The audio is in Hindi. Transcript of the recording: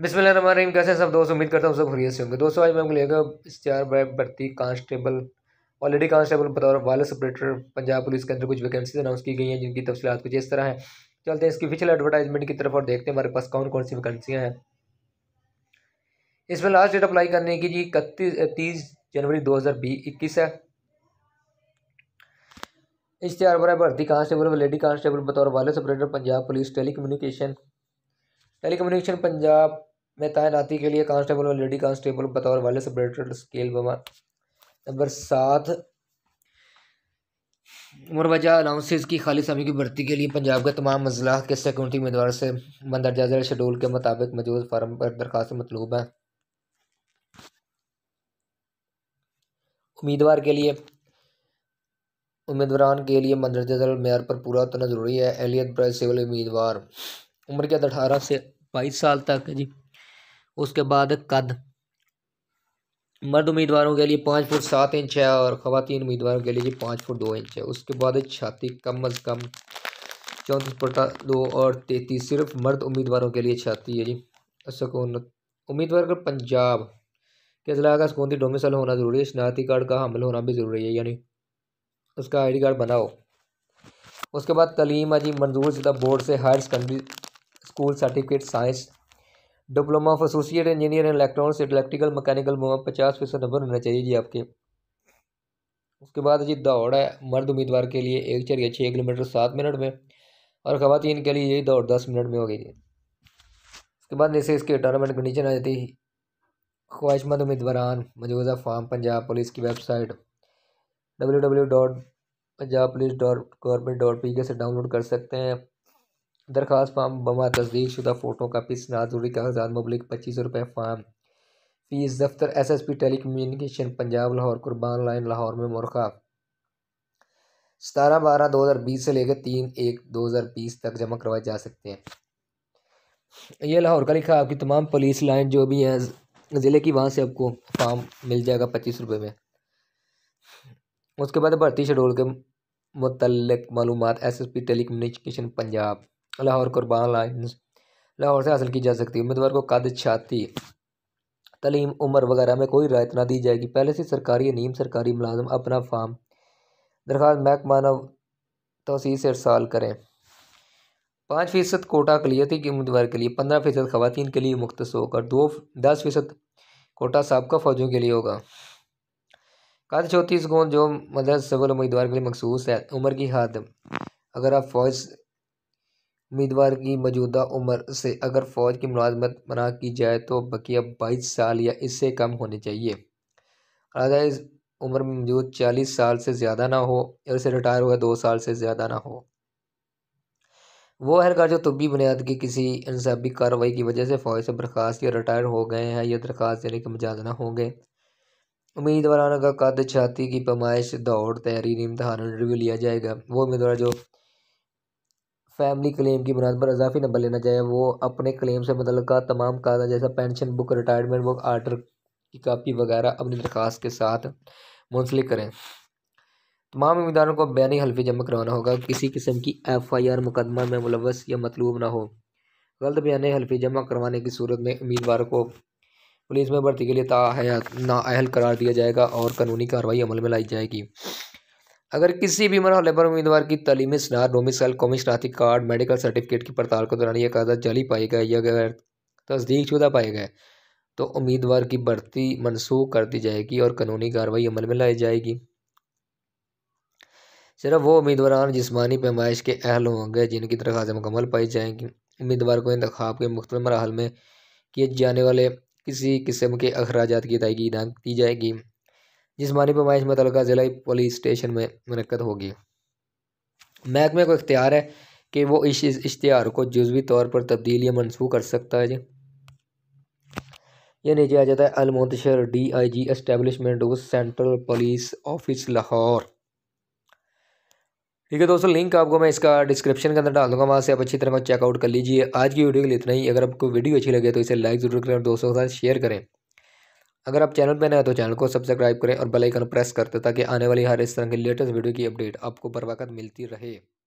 बिस्मिल्लाम कैसे सब दोस्त उम्मीद करता हूँ सब खरीद से होंगे दोस्तों आज मैं आपको इस चार बैग भर्ती कांस्टेबल ऑलरेडी कांस्टेबल बतौर वाले ऑपरेटर पंजाब पुलिस के अंदर कुछ वैकेंसीज अनाउंस की गई हैं जिनकी तफसीत कुछ इस तरह है चलते हैं इसकी फिचल एडवर्टाइजमेंट की तरफ और देखते हैं हमारे पास कौन कौन सी वैकेंसियाँ हैं इसमें लास्ट डेट अप्लाई करने की जी इकतीस तीस जनवरी दो हज़ार इक्कीस है इश्तिहार बरा भर्ती कांस्टेबल लेडी कांस्टेबल बतौर wireless operator Punjab police telecommunication telecommunication Punjab में तैनाती के लिए कांस्टेबल और लेडी कांस्टेबल बतौर वाले सेपरेटेड स्केल बमा नंबर सात मुरवजा अलाउंसेज की खाली समय की भर्ती के लिए पंजाब के तमाम अजला के सिक्योरिटी उम्मीदवार से मंदरजा शेडूल के मुताबिक मौजूद फार्म पर दरख्वास्त मतलूब है उम्मीदवार के लिए उम्मीदवार के लिए मंदरजा जैल मैार पर पूरा उतना ज़रूरी है एहलियत ब्राइज सिविल उम्मीदवार उम्र के अठारह से बाईस साल तक है जी उसके बाद कद मर्द उम्मीदवारों के लिए पाँच फुट सात इंच है और ख़वान उम्मीदवारों के लिए जी पाँच फुट दो इंच है उसके बाद छाती कम अज़ कम चौंतीस पटा दो और तैतीस सिर्फ मर्द उम्मीदवारों के लिए छाती है जी सकून उम्मीदवार का पंजाब के जिला का सकूनती डोमिसल होना ज़रूरी है शनाख्ती कार्ड का हमल होना भी ज़रूरी है यानी उसका आई डी कार्ड बनाओ उसके बाद तलीम है जी मंजूर शुदा बोर्ड से higher secondary school certificate science diploma of associate engineer in electronics electrical mechanical में पचास फीसद नंबर होना चाहिए जी आपके उसके बाद जी दौड़ है मर्द उम्मीदवार के लिए एक चलिए छः किलोमीटर सात मिनट में और ख़वान के लिए यही दौड़ दस मिनट में हो गई उसके बाद जैसे इसके टूर्नामेंट कंडीशन आ जाती है ख्वाहिशमंद उम्मीदवार मौजूदा फार्म पंजाब पुलिस की website W W dot Punjab police dot government dot P K से डाउनलोड कर सकते हैं दरख्वास्त फार्म बमा तस्दीक शुदा फ़ोटो कापी जरूरी कागजात मुबलिक पच्चीस सौ रुपये फार्म फीस दफ्तर S S P telecommunication Punjab Lahore Qurban line Lahore में मुरखा सतारह बारह दो हज़ार बीस से लेकर तीन एक दो हज़ार बीस तक जमा करवाए जा सकते हैं ये लाहौर का लिखा आपकी तमाम पुलिस लाइन जो भी हैं ज़िले की वहाँ से आपको फार्म मिल जाएगा पच्चीस रुपये में उसके बाद भर्ती शेड्यूल के मतलब मालूम S S P telecommunication Punjab Lahore Qurban lines Lahore से हासिल की जा सकती है उम्मीदवार को कद छाती तलीम उम्र वगैरह में कोई रायत ना दी जाएगी पहले से सरकारी या नीम सरकारी मुलाजम अपना फार्म दरख्वास्त महकमाना तोसी से साल करें पाँच फ़ीसद कोटा अकलीती के उम्मीदवार के लिए पंद्रह फ़ीसद खुतिन के लिए मुख्त होकर दो दस फ़ीसद कोटा सबका फ़ौजों के लिए होगा कद चौंतीस गोंद जो मदद सिविल उम्मीदवार के लिए मखसूस है उम्र की हद अगर आप फौज उम्मीदवार की मौजूदा उम्र से अगर फ़ौज की मुलाजमत मना की जाए तो बकिया बाईस साल या इससे कम होनी चाहिए लिहाजा इस उम्र में मौजूद चालीस साल से ज़्यादा ना हो या इसे रिटायर हुआ दो साल से ज़्यादा ना हो वो अहलकार जो तबी तो बुनियाद की किसी इंसाबी कार्रवाई की वजह से फ़ौज से बर्खास्त या रिटायर हो गए हैं या दरख्वास्त देने के मजाज ना होंगे उम्मीदवारों का कद छाती की पमाइश दौड़ तहरीन इम्तहान रिव्यू लिया जाएगा वो उम्मीदवार जो फैमिली क्लेम की बुनियाद पर अजाफी नंबर लेना चाहिए वो अपने क्लेम से मतलब का तमाम कागज जैसा pension book retirement book order की कापी वगैरह अपनी दरख्वास्त के साथ मुंसलिक करें तमाम उम्मीदवारों को बैनी हल्फी जमा करवाना होगा किसी किस्म की एफ़ आई आर मुकदमा में मुलवस या मतलूब ना हो गलत बयान हल्फी जमा करवाने की सूरत में उम्मीदवार को पुलिस में भर्ती के लिए ताहयात नाअहल करार दिया जाएगा और कानूनी कार्रवाई अमल में लाई जाएगी अगर किसी भी मरहल पर उम्मीदवार की तलीम स्नार कौमी शनाती कार्ड मेडिकल सर्टिफिकेट की पड़ताल के दौरान यह कागजात जाली पाए गए या गैर तस्दीक शुदा पाए गए तो उम्मीदवार की भर्ती मनसूख कर दी जाएगी और कानूनी कार्रवाई अमल में लाई जाएगी सिर्फ वो उम्मीदवार जिसमानी पैमाइश के अहल होंगे जिनकी दरख्वास्त मुकम्मल पाई जाएंगी उम्मीदवार को इंतखब के मुख्त मरहल में किए जाने वाले किसी किस्म के अखराज की अदायगी दी जाएगी जिसमानी पैमाइश मुतल मतलब ज़िला पुलिस स्टेशन में मनकद होगी महकमे को इख्तियार है कि वो इस इश्तहार को जजवी तौर पर तब्दील या मनसूख कर सकता है जी ये नीचे आ जाता है अलमतशर D I G establishment central police office Lahore ठीक है दोस्तों लिंक आपको मैं इसका डिस्क्रिप्शन के अंदर डाल दूंगा वहाँ से आप अच्छी तरह चेकआउट कर लीजिए आज की वीडियो के लिए इतना ही अगर आपको वीडियो अच्छी लगे तो इसे लाइक ज़रूर करें और दोस्तों के साथ शेयर करें अगर आप चैनल पर नए तो चैनल को सब्सक्राइब करें और बेल आइकन प्रेस करते ताकि आने वाली हर इस तरह की लेटेस्ट वीडियो की अपडेट आपको बर वक्त मिलती रहे